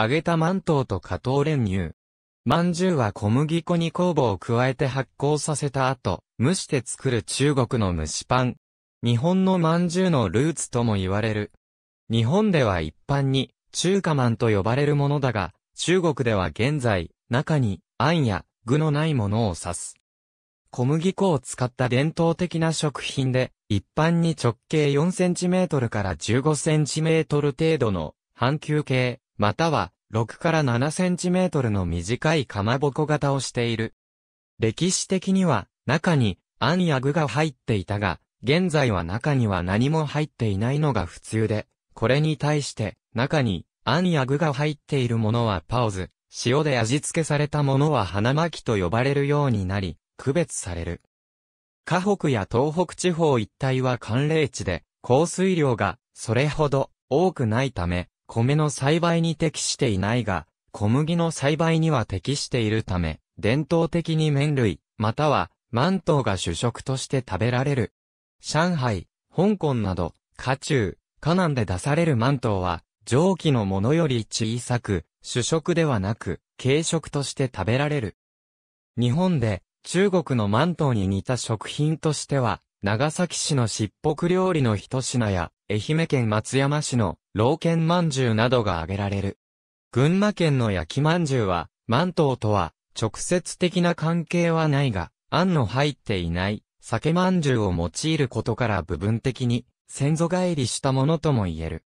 揚げたマントと加糖練乳。まんは小麦粉に酵母を加えて発酵させた後、蒸して作る中国の蒸しパン。日本のまんのルーツとも言われる。日本では一般に、中華まんと呼ばれるものだが、中国では現在、中に、あんや、具のないものを指す。小麦粉を使った伝統的な食品で、一般に直径4センチメートルから15センチメートル程度の、半球形、または6から7センチメートルの短いかまぼこ型をしている。歴史的には中にあんやグが入っていたが、現在は中には何も入っていないのが普通で、これに対して中にあんやグが入っているものはパオズ、塩で味付けされたものは花巻と呼ばれるようになり、区別される。河北や東北地方一帯は寒冷地で、降水量がそれほど多くないため、米の栽培に適していないが、小麦の栽培には適しているため、伝統的に麺類、または、マントウが主食として食べられる。上海、香港など、家中、河南で出されるマントウは、蒸気のものより小さく、主食ではなく、軽食として食べられる。日本で、中国のマントウに似た食品としては、長崎市のしっぽく料理の一品や、愛媛県松山市の老犬饅頭などが挙げられる。群馬県の焼き饅頭は、マ頭とは、直接的な関係はないが、餡の入っていない、酒饅頭を用いることから部分的に、先祖返りしたものとも言える。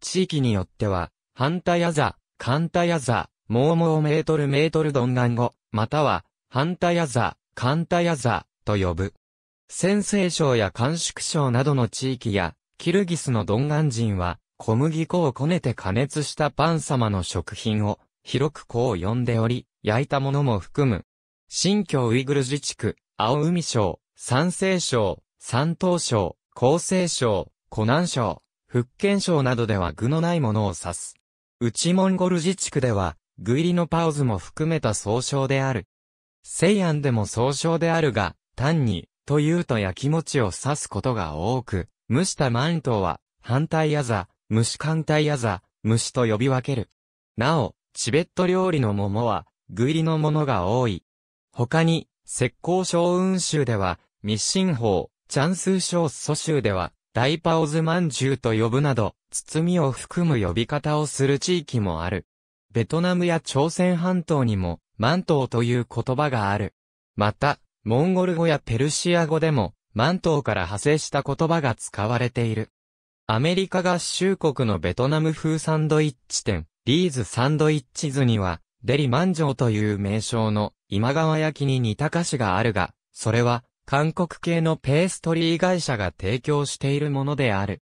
地域によっては、ハンタヤザ、カンタヤザ、モーモーメートルメートルドンガン語、または、ハンタヤザ、カンタヤザ、と呼ぶ。先西省や甘粛省などの地域や、キルギスのドンガン人は、小麦粉をこねて加熱したパン様の食品を、広くこう呼んでおり、焼いたものも含む。新疆ウイグル自治区、青海省、山西省、山東省、江西省、湖南省、福建省などでは具のないものを指す。内モンゴル自治区では、具入りのパオズも含めた総称である。西安でも総称であるが、単に、というと焼き餅を指すことが多く、蒸したマントは、反対やざ、虫艦隊やザ、虫と呼び分ける。なお、チベット料理の桃は、具入りのものが多い。他に、石膏小雲州では、密信法、チャンス小蘇州では、大パオズまんじゅうと呼ぶなど、包みを含む呼び方をする地域もある。ベトナムや朝鮮半島にも、マントウという言葉がある。また、モンゴル語やペルシア語でも、マントウから派生した言葉が使われている。アメリカ合衆国のベトナム風サンドイッチ店、リーズサンドイッチ図には、デリマンジョーという名称の今川焼きに似た菓子があるが、それは韓国系のペーストリー会社が提供しているものである。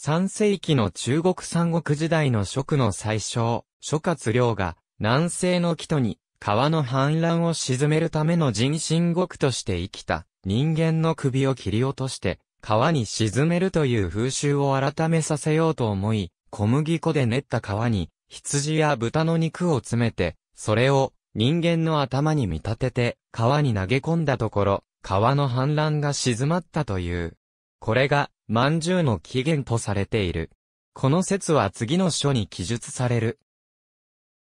3世紀の中国三国時代の食の最小、諸葛亮が南西の木戸に川の氾濫を沈めるための人心国として生きた人間の首を切り落として川に沈めるという風習を改めさせようと思い、小麦粉で練った皮に、羊や豚の肉を詰めて、それを人間の頭に見立てて、川に投げ込んだところ、川の氾濫が静まったという。これが、饅頭の起源とされている。この説は次の書に記述される。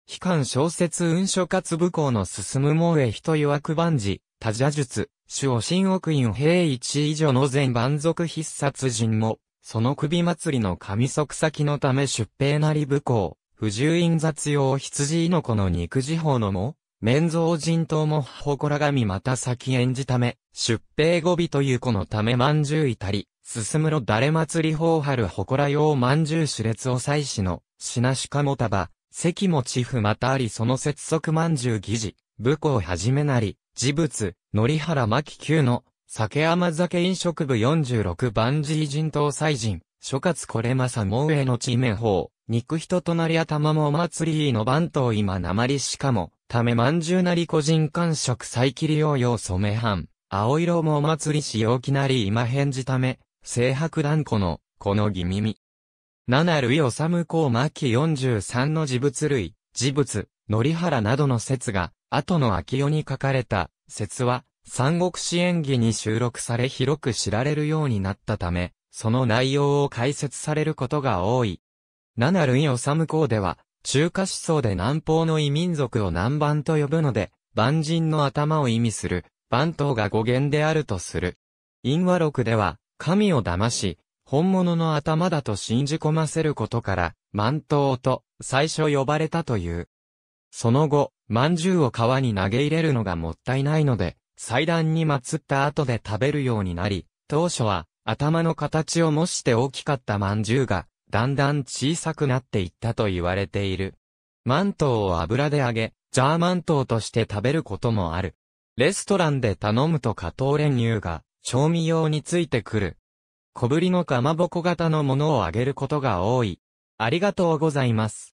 悲観小説雲書活武功の進む門へ人く万事、多者術、主を新奥院兵一以上の全蛮族必殺人も、その首祭りの神即先のため出兵なり武功、不従院雑用羊の子の肉地方のも、面造人等も祠神また先演じため、出兵語尾という子のため万獣いたり、進むろ誰祭り法春祠用ら用じゅう熾烈を祭祀の、品しかもたば、関も地府またありその節足万獣じ事、武功はじめなり、事物、則原真紀級の、酒甘酒飲食部46番寺人島祭人、諸葛これまさもうえの地名法、肉人となり頭もお祭りの番頭今鉛しかも、ためまんじゅうなり個人感触再切り用用染め半、青色もお祭りし陽気なり今返事ため、清白断固の、この義耳。七類おさむこう末期43の事物類、事物、則原などの説が、後の秋代に書かれた、説は、三国志演義に収録され広く知られるようになったため、その内容を解説されることが多い。七類治公では、中華思想で南方の異民族を南蛮と呼ぶので、万人の頭を意味する、万頭が語源であるとする。陰和録では、神を騙し、本物の頭だと信じ込ませることから、万頭と最初呼ばれたという。その後、饅頭を川に投げ入れるのがもったいないので、祭壇に祀った後で食べるようになり、当初は頭の形を模して大きかった饅頭が、だんだん小さくなっていったと言われている。マントウを油で揚げ、ジャーマントウとして食べることもある。レストランで頼むと加糖練乳が、調味用についてくる。小ぶりのかまぼこ型のものを揚げることが多い。ありがとうございます。